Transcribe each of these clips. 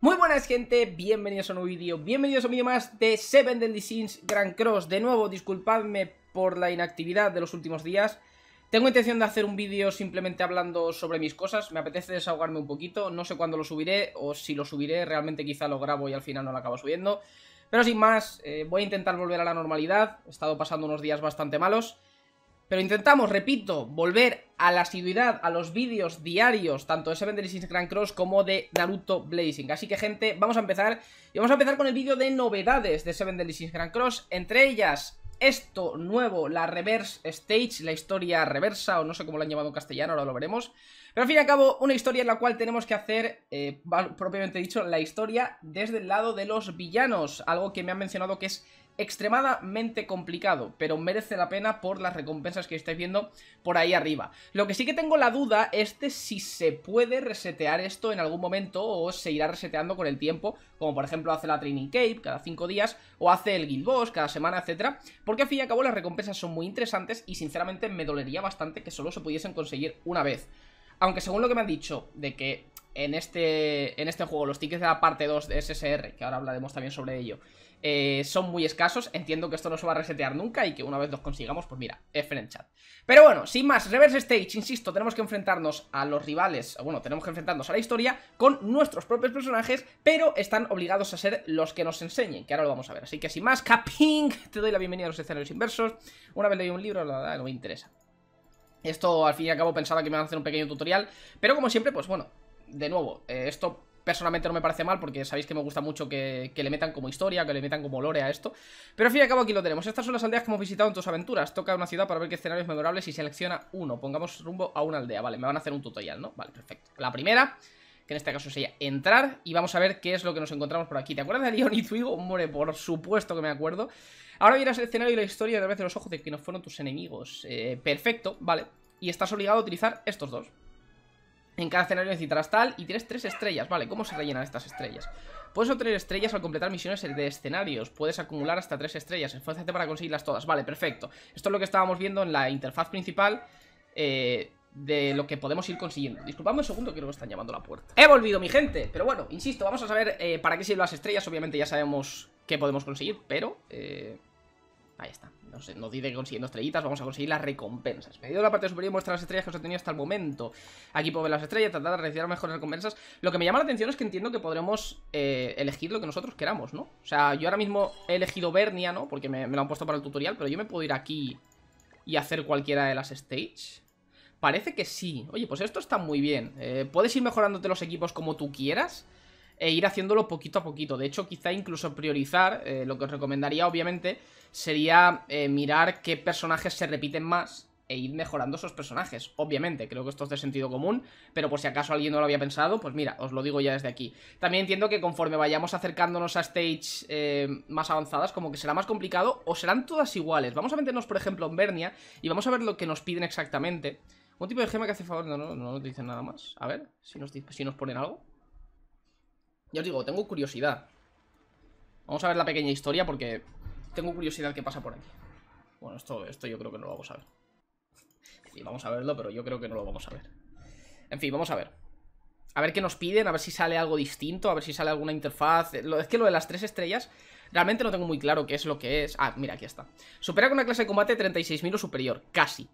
Muy buenas gente, bienvenidos a un nuevo vídeo, bienvenidos a un vídeo más de Seven Deadly Sins Grand Cross De nuevo, disculpadme por la inactividad de los últimos días Tengo intención de hacer un vídeo simplemente hablando sobre mis cosas Me apetece desahogarme un poquito, no sé cuándo lo subiré o si lo subiré Realmente quizá lo grabo y al final no lo acabo subiendo Pero sin más, eh, voy a intentar volver a la normalidad He estado pasando unos días bastante malos pero intentamos, repito, volver a la asiduidad, a los vídeos diarios, tanto de Seven Deadly Grand Cross como de Naruto Blazing. Así que, gente, vamos a empezar. Y vamos a empezar con el vídeo de novedades de Seven Deadly Grand Cross. Entre ellas, esto nuevo, la Reverse Stage, la historia reversa, o no sé cómo lo han llamado en castellano, ahora lo veremos. Pero al fin y al cabo, una historia en la cual tenemos que hacer, eh, propiamente dicho, la historia desde el lado de los villanos. Algo que me han mencionado que es extremadamente complicado, pero merece la pena por las recompensas que estáis viendo por ahí arriba. Lo que sí que tengo la duda es de si se puede resetear esto en algún momento o se irá reseteando con el tiempo, como por ejemplo hace la Training Cape cada 5 días o hace el Guild Boss cada semana, etcétera, porque al fin y al cabo las recompensas son muy interesantes y sinceramente me dolería bastante que solo se pudiesen conseguir una vez. Aunque según lo que me han dicho de que en este, en este juego, los tickets de la parte 2 de SSR, que ahora hablaremos también sobre ello, eh, son muy escasos. Entiendo que esto no se va a resetear nunca y que una vez los consigamos, pues mira, F en chat. Pero bueno, sin más, Reverse Stage, insisto, tenemos que enfrentarnos a los rivales, bueno, tenemos que enfrentarnos a la historia con nuestros propios personajes, pero están obligados a ser los que nos enseñen, que ahora lo vamos a ver. Así que sin más, Caping, te doy la bienvenida a los escenarios inversos. Una vez leí un libro, la verdad, no me interesa. Esto al fin y al cabo pensaba que me iban a hacer un pequeño tutorial, pero como siempre, pues bueno, de nuevo, eh, esto personalmente no me parece mal porque sabéis que me gusta mucho que, le metan como historia, que le metan como lore a esto. Pero al fin y al cabo aquí lo tenemos. Estas son las aldeas que hemos visitado en tus aventuras. Toca una ciudad para ver qué escenarios memorables y selecciona uno. Pongamos rumbo a una aldea. Vale, me van a hacer un tutorial, ¿no? Vale, perfecto. La primera, que en este caso sería entrar y vamos a ver qué es lo que nos encontramos por aquí. ¿Te acuerdas de Leon y Twigo? Hombre, por supuesto que me acuerdo. Ahora miras el escenario y la historia a través de los ojos de quienes fueron tus enemigos. Eh, perfecto, vale. Y estás obligado a utilizar estos dos. En cada escenario necesitarás tal y tienes tres estrellas, ¿vale? ¿Cómo se rellenan estas estrellas? Puedes obtener estrellas al completar misiones de escenarios. Puedes acumular hasta tres estrellas. Esfuérzate para conseguirlas todas. Vale, perfecto. Esto es lo que estábamos viendo en la interfaz principal. Eh, de lo que podemos ir consiguiendo Disculpadme un segundo que están llamando a la puerta He volvido mi gente, pero bueno, insisto, vamos a saber eh, para qué sirven las estrellas Obviamente ya sabemos qué podemos conseguir, pero... Eh, Ahí está. Nos, nos dice que consiguiendo estrellitas vamos a conseguir las recompensas. Medido la parte superior muestra las estrellas que os he tenido hasta el momento. Aquí puedo ver las estrellas, tratar de recibir mejores recompensas. Lo que me llama la atención es que entiendo que podremos eh, elegir lo que nosotros queramos, ¿no? O sea, yo ahora mismo he elegido Bernia, ¿no? Porque me, lo han puesto para el tutorial, pero yo me puedo ir aquí y hacer cualquiera de las stages. Parece que sí. Oye, pues esto está muy bien. Eh, puedes ir mejorándote los equipos como tú quieras e ir haciéndolo poquito a poquito. De hecho, quizá incluso priorizar, eh, lo que os recomendaría obviamente, sería eh, mirar qué personajes se repiten más e ir mejorando esos personajes. Obviamente, creo que esto es de sentido común, pero por si acaso alguien no lo había pensado, pues mira, os lo digo ya desde aquí. También entiendo que conforme vayamos acercándonos a stages eh, más avanzadas, como que será más complicado o serán todas iguales. Vamos a meternos, por ejemplo, en Bernia y vamos a ver lo que nos piden exactamente. Un tipo de gema que hace favor, no, no, no nos dicen nada más. A ver si nos, si nos ponen algo. Ya os digo, tengo curiosidad. Vamos a ver la pequeña historia porque tengo curiosidad qué pasa por aquí. Bueno, esto, esto yo creo que no lo vamos a ver. Sí, vamos a verlo, pero yo creo que no lo vamos a ver. En fin, vamos a ver. A ver qué nos piden, a ver si sale algo distinto, a ver si sale alguna interfaz. Es que lo de las tres estrellas, realmente no tengo muy claro qué es lo que es. Ah, mira, aquí está. Supera con una clase de combate 36.000 o superior, casi.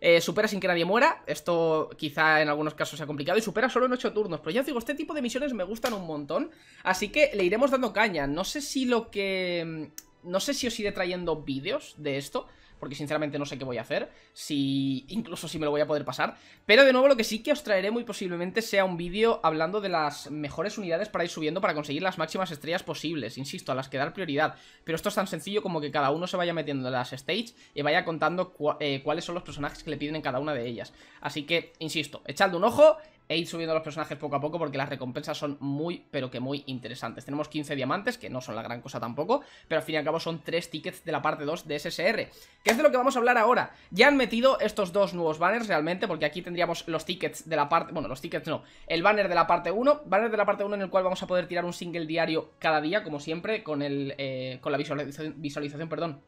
Eh, supera sin que nadie muera, esto quizá en algunos casos sea complicado, y supera solo en 8 turnos. Pero ya os digo, este tipo de misiones me gustan un montón, así que le iremos dando caña. No sé si lo que... Mm, no sé si os iré trayendo vídeos de esto, porque sinceramente no sé qué voy a hacer, si incluso si me lo voy a poder pasar. Pero de nuevo lo que sí que os traeré muy posiblemente sea un vídeo hablando de las mejores unidades para ir subiendo para conseguir las máximas estrellas posibles, insisto, a las que dar prioridad. Pero esto es tan sencillo como que cada uno se vaya metiendo en las stages y vaya contando eh, cuáles son los personajes que le piden en cada una de ellas. Así que, insisto, echadle un ojo e ir subiendo los personajes poco a poco porque las recompensas son muy, pero que muy interesantes. Tenemos 15 diamantes, que no son la gran cosa tampoco, pero al fin y al cabo son 3 tickets de la parte 2 de SSR, ¿Qué es de lo que vamos a hablar ahora. Ya han metido estos dos nuevos banners realmente, porque aquí tendríamos los tickets de la parte, bueno, los tickets no, el banner de la parte 1, banner de la parte 1 en el cual vamos a poder tirar un single diario cada día, como siempre, con, el, eh, con la visualización, visualización perdón,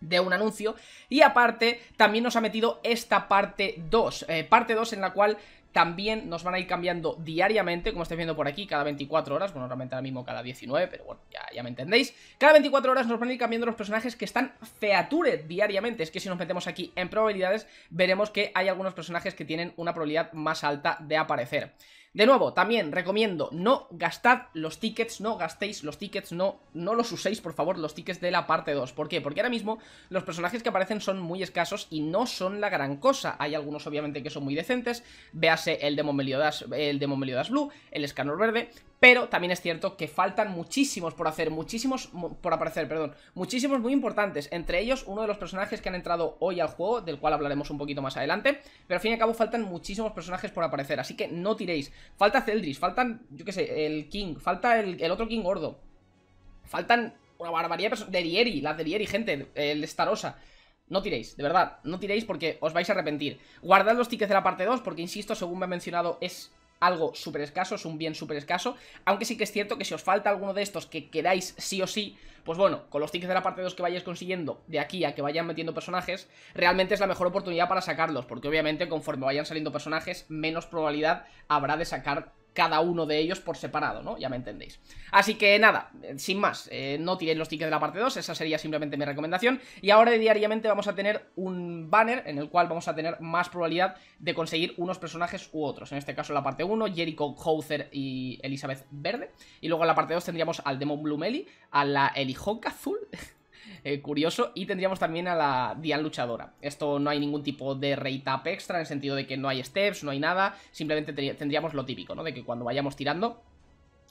de un anuncio y aparte también nos ha metido esta parte 2, eh, parte 2 en la cual también nos van a ir cambiando diariamente, como estáis viendo por aquí, cada 24 horas. Bueno, normalmente ahora mismo cada 19, pero bueno, ya, me entendéis. Cada 24 horas nos van a ir cambiando los personajes que están feature diariamente. Es que si nos metemos aquí en probabilidades, veremos que hay algunos personajes que tienen una probabilidad más alta de aparecer. De nuevo, también recomiendo, no gastad los tickets, no gastéis los tickets, no, no los uséis, por favor, los tickets de la parte 2. ¿Por qué? Porque ahora mismo los personajes que aparecen son muy escasos y no son la gran cosa. Hay algunos, obviamente, que son muy decentes, véase el Demon Meliodas, el Blue, el Scanner Verde, pero también es cierto que faltan muchísimos por hacer, muchísimos por aparecer, perdón, muchísimos muy importantes. Entre ellos, uno de los personajes que han entrado hoy al juego, del cual hablaremos un poquito más adelante. Pero al fin y al cabo, faltan muchísimos personajes por aparecer, así que no tiréis. Falta Celdris, faltan, yo qué sé, el King, falta el, otro King gordo. Faltan una barbaridad de personas. De Dieri, las de Dieri, gente, el Starosa. No tiréis, de verdad, no tiréis porque os vais a arrepentir. Guardad los tickets de la parte 2 porque, insisto, según me ha mencionado, es algo súper escaso, es un bien súper escaso, aunque sí que es cierto que si os falta alguno de estos que queráis sí o sí, pues bueno, con los tickets de la parte 2 que vayáis consiguiendo de aquí a que vayan metiendo personajes, realmente es la mejor oportunidad para sacarlos, porque obviamente conforme vayan saliendo personajes, menos probabilidad habrá de sacar cada uno de ellos por separado, ¿no? Ya me entendéis. Así que nada, eh, sin más, eh, no tiréis los tickets de la parte 2, esa sería simplemente mi recomendación. Y ahora diariamente vamos a tener un banner en el cual vamos a tener más probabilidad de conseguir unos personajes u otros. En este caso la parte 1, Jericho Houser y Elizabeth Verde. Y luego en la parte 2 tendríamos al Demon Blumeli, a la Elijonca Azul eh, curioso. Y tendríamos también a la Dian luchadora. Esto no hay ningún tipo de rate up extra, en el sentido de que no hay steps, no hay nada. Simplemente tendríamos lo típico, ¿no? De que cuando vayamos tirando,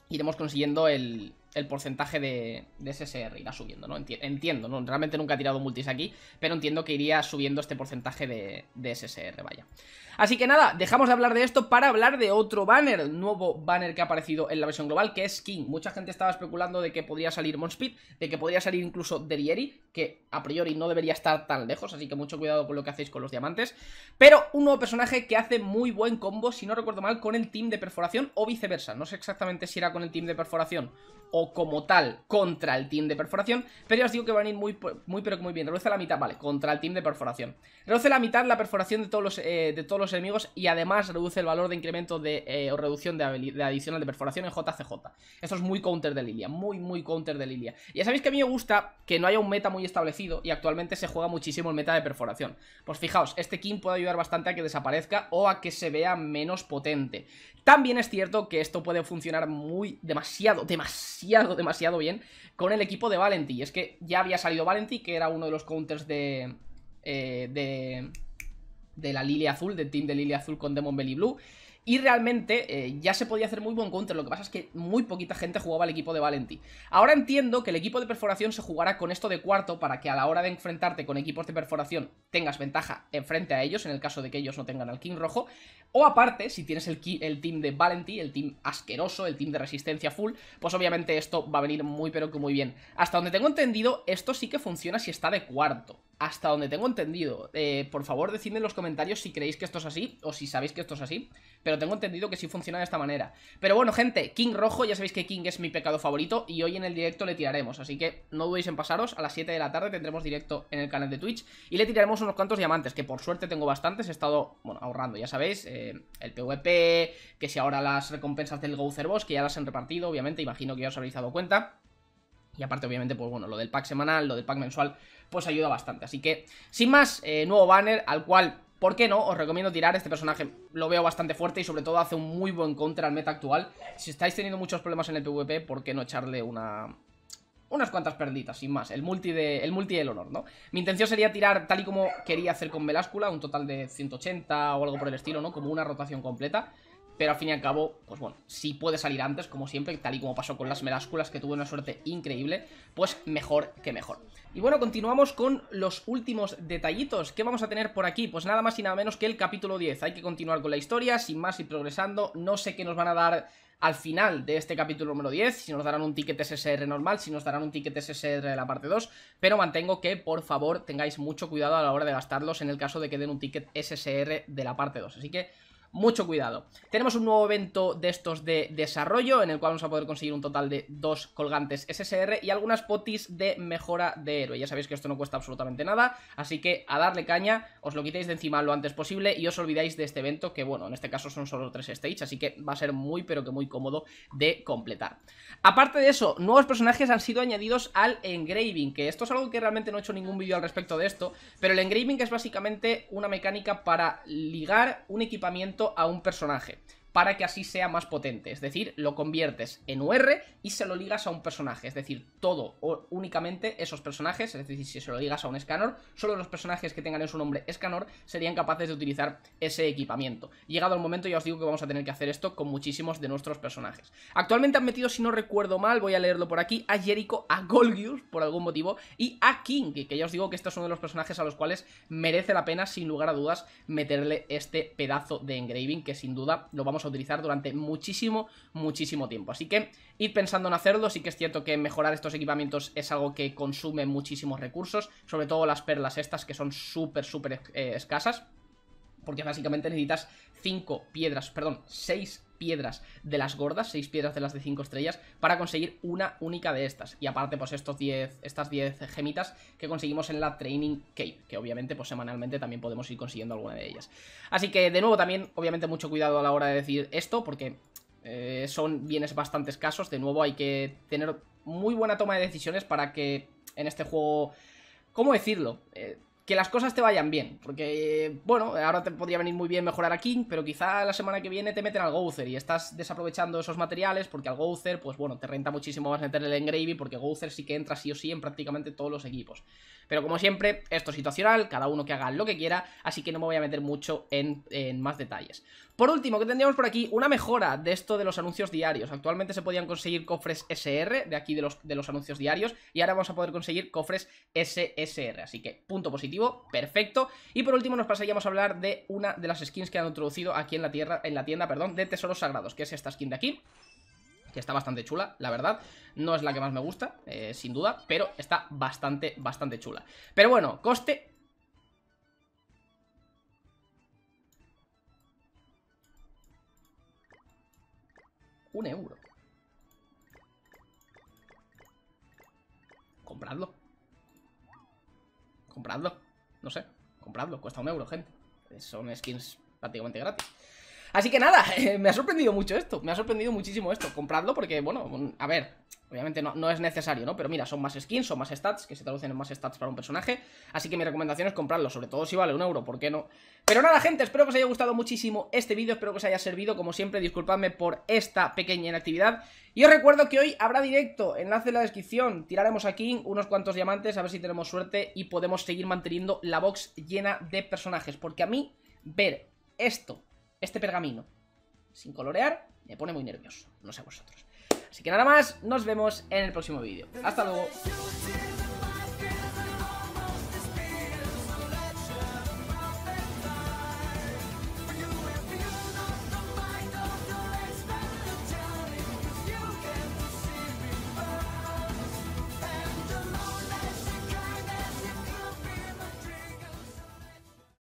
iremos consiguiendo el, el porcentaje de, SSR irá subiendo, ¿no? Entiendo, ¿no? Realmente nunca he tirado multis aquí, pero entiendo que iría subiendo este porcentaje de, SSR, vaya. Así que nada, dejamos de hablar de esto para hablar de otro banner, nuevo banner que ha aparecido en la versión global, que es King. Mucha gente estaba especulando de que podría salir Monspeed, de que podría salir incluso Derieri, que a priori no debería estar tan lejos, así que mucho cuidado con lo que hacéis con los diamantes. Pero un nuevo personaje que hace muy buen combo, si no recuerdo mal, con el team de perforación o viceversa. No sé exactamente si era con el team de perforación o como, tal contra el team de perforación, pero ya os digo que van a ir muy, muy pero que muy bien. Reduce la mitad, vale, contra el team de perforación. Reduce la mitad la perforación de todos los, eh, de todos los enemigos y además reduce el valor de incremento de, eh, o reducción de, adicional de perforación en JCJ. Esto es muy counter de Lilia, muy, muy counter de Lilia. Ya sabéis que a mí me gusta que no haya un meta muy establecido y actualmente se juega muchísimo el meta de perforación. Pues fijaos, este King puede ayudar bastante a que desaparezca o a que se vea menos potente. También es cierto que esto puede funcionar muy demasiado, demasiado demasiado, demasiado bien con el equipo de valentí, Es que ya había salido valentí que era uno de los counters de... Eh, de de la Lilia Azul, del team de Lilia Azul con Demon Belly Blue. Y realmente eh, ya se podía hacer muy buen counter, lo que pasa es que muy poquita gente jugaba el equipo de Valenti. Ahora entiendo que el equipo de perforación se jugará con esto de cuarto para que a la hora de enfrentarte con equipos de perforación tengas ventaja enfrente a ellos, en el caso de que ellos no tengan al King rojo. O aparte, si tienes el, el team de Valenti, el team asqueroso, el team de resistencia full, pues obviamente esto va a venir muy pero que muy bien. Hasta donde tengo entendido, esto sí que funciona si está de cuarto hasta donde tengo entendido. Eh, por favor, decidme en los comentarios si creéis que esto es así o si sabéis que esto es así. Pero tengo entendido que sí funciona de esta manera. Pero bueno, gente, King Rojo, ya sabéis que King es mi pecado favorito y hoy en el directo le tiraremos. Así que no dudéis en pasaros, a las 7 de la tarde tendremos directo en el canal de Twitch y le tiraremos unos cuantos diamantes, que por suerte tengo bastantes, he estado, ahorrando, ya sabéis, eh, el PvP, que si ahora las recompensas del Gouzer Boss, que ya las han repartido, obviamente, imagino que ya os habéis dado cuenta. Y aparte, obviamente, pues bueno, lo del pack semanal, lo del pack mensual, pues ayuda bastante. Así que, sin más, eh, nuevo banner al cual, ¿por qué no? Os recomiendo tirar este personaje. Lo veo bastante fuerte y sobre todo hace un muy buen contra al meta actual. Si estáis teniendo muchos problemas en el PvP, ¿por qué no echarle una... Unas cuantas perditas, sin más. El multi, de, el multi del honor, ¿no? Mi intención sería tirar, tal y como quería hacer con Veláscula, un total de 180 o algo por el estilo, ¿no? Como una rotación completa. Pero al fin y al cabo, pues bueno, si puede salir antes, como siempre, tal y como pasó con las melásculas, que tuve una suerte increíble, pues mejor que mejor. Y bueno, continuamos con los últimos detallitos. ¿Qué vamos a tener por aquí? Pues nada más y nada menos que el capítulo 10. Hay que continuar con la historia, sin más y progresando. No sé qué nos van a dar al final de este capítulo número 10, si nos darán un ticket SSR normal, si nos darán un ticket SSR de la parte 2, pero mantengo que por favor tengáis mucho cuidado a la hora de gastarlos en el caso de que den un ticket SSR de la parte 2. Así que mucho cuidado. Tenemos un nuevo evento de estos de desarrollo, en el cual vamos a poder conseguir un total de dos colgantes SSR y algunas potis de mejora de héroe. Ya sabéis que esto no cuesta absolutamente nada, así que a darle caña, os lo quitéis de encima lo antes posible y os olvidáis de este evento, que bueno, en este caso son solo tres stage, así que va a ser muy pero que muy cómodo de completar. Aparte de eso, nuevos personajes han sido añadidos al engraving, que esto es algo que realmente no he hecho ningún vídeo al respecto de esto, pero el engraving es básicamente una mecánica para ligar un equipamiento a un personaje para que así sea más potente. Es decir, lo conviertes en UR y se lo ligas a un personaje. Es decir, todo o únicamente esos personajes, es decir, si se lo ligas a un escáner, solo los personajes que tengan en su nombre escanor serían capaces de utilizar ese equipamiento. Llegado el momento ya os digo que vamos a tener que hacer esto con muchísimos de nuestros personajes. Actualmente han metido, si no recuerdo mal, voy a leerlo por aquí, a Jericho, a Golgius, por algún motivo, y a King, que ya os digo que este es uno de los personajes a los cuales merece la pena, sin lugar a dudas, meterle este pedazo de engraving, que sin duda lo vamos utilizar durante muchísimo, muchísimo tiempo. Así que ir pensando en hacerlo, sí que es cierto que mejorar estos equipamientos es algo que consume muchísimos recursos, sobre todo las perlas estas que son súper, súper eh, escasas porque básicamente necesitas 5 piedras, perdón, 6 piedras de las gordas, 6 piedras de las de 5 estrellas, para conseguir una única de estas. Y aparte, pues estos estas 10 gemitas que conseguimos en la Training Cave, que obviamente, pues semanalmente también podemos ir consiguiendo alguna de ellas. Así que, de nuevo, también, obviamente, mucho cuidado a la hora de decir esto, porque eh, son bienes bastante escasos. De nuevo, hay que tener muy buena toma de decisiones para que en este juego... ¿Cómo decirlo? Eh, que las cosas te vayan bien. Porque, bueno, ahora te podría venir muy bien mejorar a King, pero quizá la semana que viene te meten al Gouther y estás desaprovechando esos materiales porque al Gouther, pues bueno, te renta muchísimo más meterle el Engravy porque Gouther sí que entra sí o sí en prácticamente todos los equipos. Pero como siempre, esto es situacional, cada uno que haga lo que quiera, así que no me voy a meter mucho en, más detalles. Por último, que tendríamos por aquí una mejora de esto de los anuncios diarios. Actualmente se podían conseguir cofres SR de aquí de los, de los anuncios diarios y ahora vamos a poder conseguir cofres SSR. Así que punto positivo, perfecto. Y por último nos pasaríamos a hablar de una de las skins que han introducido aquí en la, tierra, en la tienda perdón, de tesoros sagrados, que es esta skin de aquí que está bastante chula, la verdad. No es la que más me gusta, eh, sin duda, pero está bastante, bastante chula. Pero bueno, coste... Un euro. Compradlo. Compradlo. No sé, compradlo. Cuesta un euro, gente. Son skins prácticamente gratis. Así que nada, me ha sorprendido mucho esto, me ha sorprendido muchísimo esto. Compradlo porque, bueno, mm, a ver, obviamente no, no es necesario, ¿no? Pero mira, son más skins, son más stats, que se traducen en más stats para un personaje. Así que mi recomendación es comprarlo, sobre todo si vale un euro, ¿por qué no? Pero nada, gente, espero que os haya gustado muchísimo este vídeo, espero que os haya servido. Como siempre, disculpadme por esta pequeña inactividad. Y os recuerdo que hoy habrá directo, enlace en la descripción. Tiraremos aquí unos cuantos diamantes, a ver si tenemos suerte y podemos seguir manteniendo la box llena de personajes. Porque a mí, ver esto este pergamino, sin colorear, me pone muy nervioso, no sé vosotros. Así que nada más, nos vemos en el próximo vídeo. ¡Hasta luego!